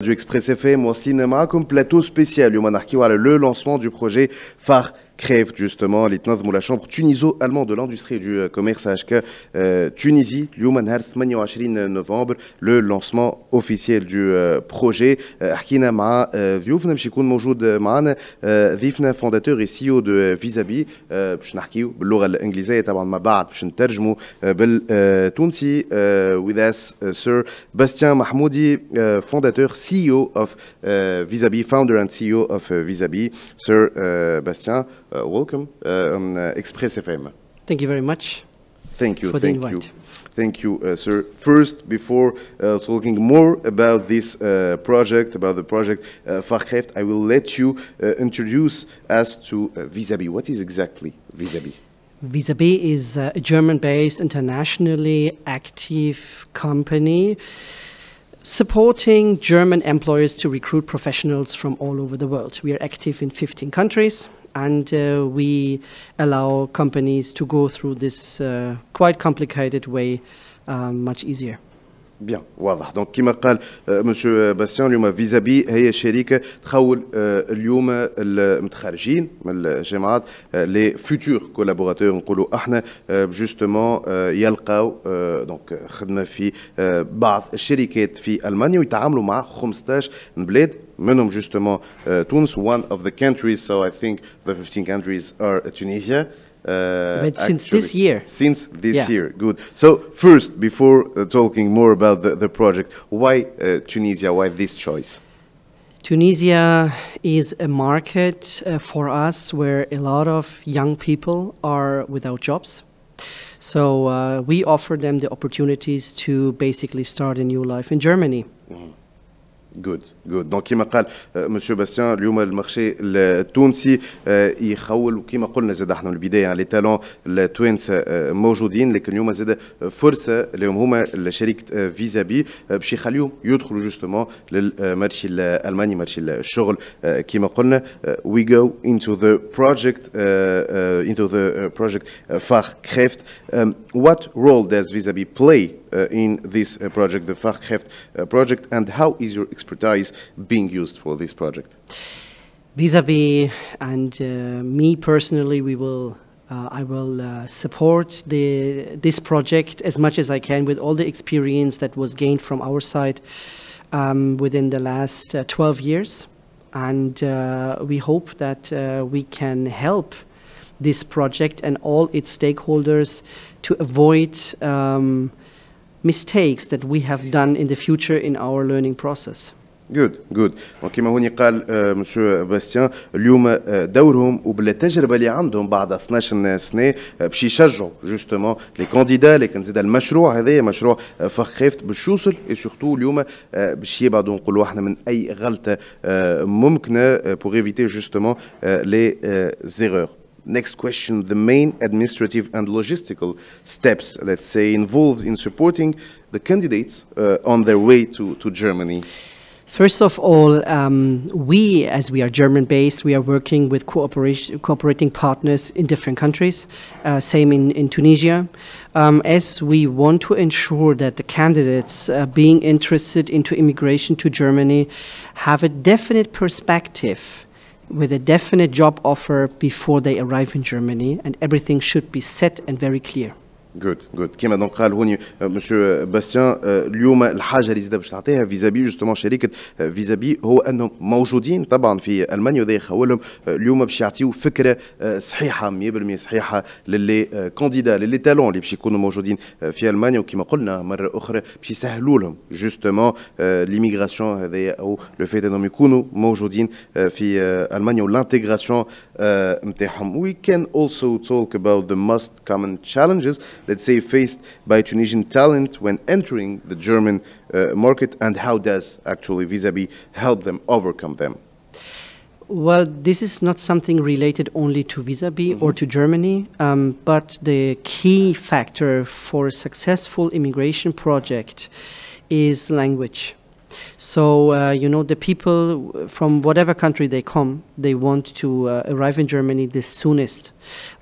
du Express FM au cinéma comme plateau spécial. Monarque voit le lancement du projet Phare crève justement l'itnazm de la chambre tuniso-allemande de l'industrie du euh, commerce AHK euh, Tunisie, Lyumanhar 28 novembre, le lancement officiel du euh, projet. حكينا euh, Ma, ضيوفنا باش يكون موجود معنا ضيفنا et CEO de Visabi, دو فيزابي باش نحكيو باللغه الانجليزيه طبعا ما بعد باش نترجموا with us sir Bastien Mahmoudi fondateur CEO of Visabi founder and CEO of Visabi sir Bastien Uh, welcome uh, on uh, Express FM. Thank you very much. Thank you. thank you. Thank you, uh, sir. First, before uh, talking more about this uh, project, about the project uh, I will let you introduce us to Visabi. What is exactly Visabi? Visabi is a German-based, internationally active company supporting German employers to recruit professionals from all over the world. We are active in 15 countries and uh, we allow companies to go through this uh, quite complicated way um, much easier. بيان واضح دونك كما قال مسيو آه، باسيون آه، اليوم فيزابي هي شركه تخول آه، اليوم المتخرجين من الجامعات لي فيتور كولابوراتور نقولوا احنا جوستومون يلقاو دونك خدمه في بعض الشركات في المانيا ويتعاملوا مع 15 بلاد منهم جوستومون تونس وان اوف ذا كانتريز سو اي ثينك ذا 15 كانتريز ار تونيزيا Uh, since this year. Since this yeah. year, good. So first, before uh, talking more about the, the project, why uh, Tunisia, why this choice? Tunisia is a market uh, for us where a lot of young people are without jobs. So uh, we offer them the opportunities to basically start a new life in Germany. Mm -hmm. جود جود دونك كيما قال مسيو آه، باستيان اليوم المارشي التونسي آه، يخول وكيما قلنا زاد احنا من البدايه لي تالون التوانسه موجودين لكن اليوم زاد فرصه لهم هما الشركه آه، فيزابي باش يخليهم يدخلوا جوستومون للمارشي الالماني مارشي الشغل كيما قلنا وي جو انتو ذا بروجكت انتو ذا بروجكت فاخ كريفت وات رول داز فيزابي بلاي Uh, in this uh, project, the Fachkräft uh, project, and how is your expertise being used for this project? Vis-a-vis -vis and me personally, we will uh, I will uh, support the, this project as much as I can with all the experience that was gained from our side um, within the last uh, 12 years. And we hope that we can help this project and all its stakeholders to avoid um, mistakes that we have done in the future in our learning process. جود جود وكما هوني قال مسيو آه، باستيان اليوم آه، دورهم وبالتجربه اللي عندهم بعد 12 سنه آه، باش يشجعوا جوستومون لي كانديدا لي زاد المشروع هذايا مشروع فخاف باش يوصل سورتو اليوم باش يبعدوا نقولوا احنا من اي غلطه ممكنه بوغ ايفيتي جوستومون لي زيرور Next question, the main administrative and logistical steps, let's say, involved in supporting the candidates uh, on their way to, to Germany? First of all, um, we, as we are German-based, we are working with cooperating partners in different countries, uh, same in, in Tunisia, um, as we want to ensure that the candidates uh, being interested into immigration to Germany have a definite perspective with a definite job offer before they arrive in Germany, and everything should be set and very clear. جود جود كيما دونك قال هوني مسيو آه، باستيان آه، اليوم الحاجه اللي زاد باش نعطيها فيزابي جوستومون شركه فيزابي هو انهم موجودين طبعا في المانيا وذا يخولهم آه، اليوم باش يعطيو فكره صحيحه 100% صحيحه للي كونديدا للي تالون اللي باش يكونوا موجودين في المانيا وكما قلنا مره اخرى باش يسهلوا لهم جوستومون ليميغراسيون هذايا او لو فيت انهم يكونوا موجودين في المانيا والانتيغراسيون نتاعهم وي كان also talk about the most common challenges let's say, faced by Tunisian talent when entering the German uh, market, and how does actually vis-a-vis help them overcome them? Well, this is not something related only to Visa mm-hmm. or to Germany, um, but the key factor for a successful immigration project is language. So uh, you know the people from whatever country they come, they want to uh, arrive in Germany the soonest.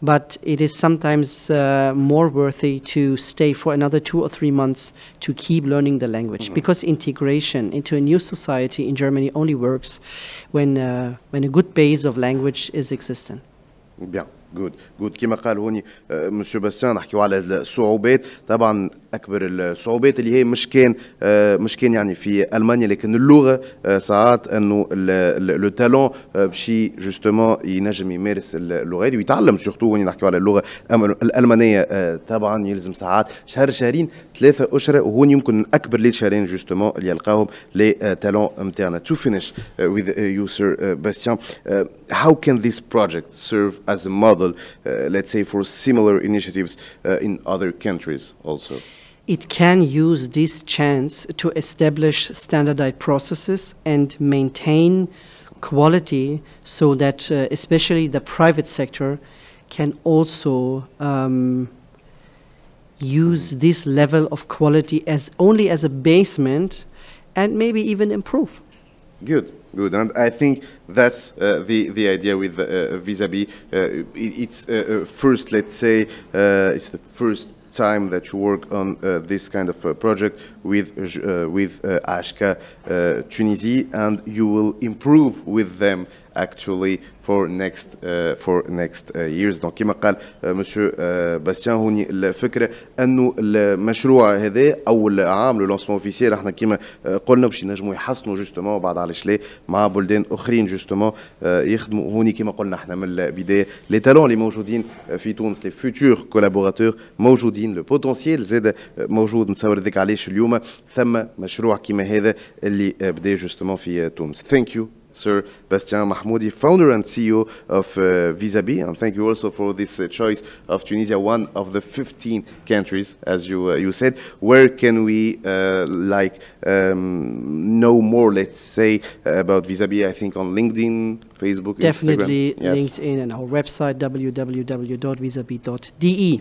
But it is sometimes uh, more worthy to stay for another two or three months to keep learning the language, mm -hmm. because integration into a new society in Germany only works when uh, when a good base of language is existent. Bien. جود جود كما قال هوني مسيو باسان نحكيو على الصعوبات طبعا اكبر الصعوبات اللي هي مش كان آه، مش كان يعني في المانيا لكن اللغه آه، ساعات انه لو تالون باش جوستومون ينجم يمارس اللغه هذه ويتعلم سورتو وين نحكيو على اللغه الالمانيه آه، طبعا يلزم ساعات شهر شهرين ثلاثه اشهر وهون يمكن اكبر لي شهرين جوستومون اللي يلقاهم لي تالون نتاعنا to finish uh, with سير you sir كان ذيس uh, how can this project serve as a model ان let's say for similar initiatives in other countries also it can use this chance to establish standardized processes and maintain quality so that uh, especially the private sector can also um, use this level of quality as only as a basement and maybe even improve. Good, good. And I think that's uh, the, the idea with uh, uh, vis-a-vis. Uh, -vis. uh, it, it's uh, first, let's say, it's the first time that you work on uh, this kind of uh, project with, uh, with ASHCA Tunisia and you will improve with them actually for next uh, for next uh, years دونك كما قال مسيو باستيان هوني الفكره انه المشروع هذا اول عام لو لونسمون اوفيسيال احنا كما uh, قلنا باش ينجموا يحسنوا جوستومون بعد على شلي مع بلدان اخرين جوستومون uh, يخدموا هوني كما قلنا احنا من البدايه لي تالون اللي موجودين في تونس لي فيتور كولابوراتور موجودين لو بوتونسييل زاد uh, موجود نتصور ذيك علاش اليوم ثم مشروع كما هذا اللي بدا جوستومون في تونس ثانك يو Sir Bastien Mahmoudi, founder and CEO of uh, Visabi. and thank you also for this uh, choice of Tunisia, one of the 15 countries, as you, uh, you said. Where can we uh, like um, know more, let's say, about Visabi? I think on LinkedIn, Facebook, Definitely Instagram. Definitely yes. LinkedIn and our website, www.visabi.de.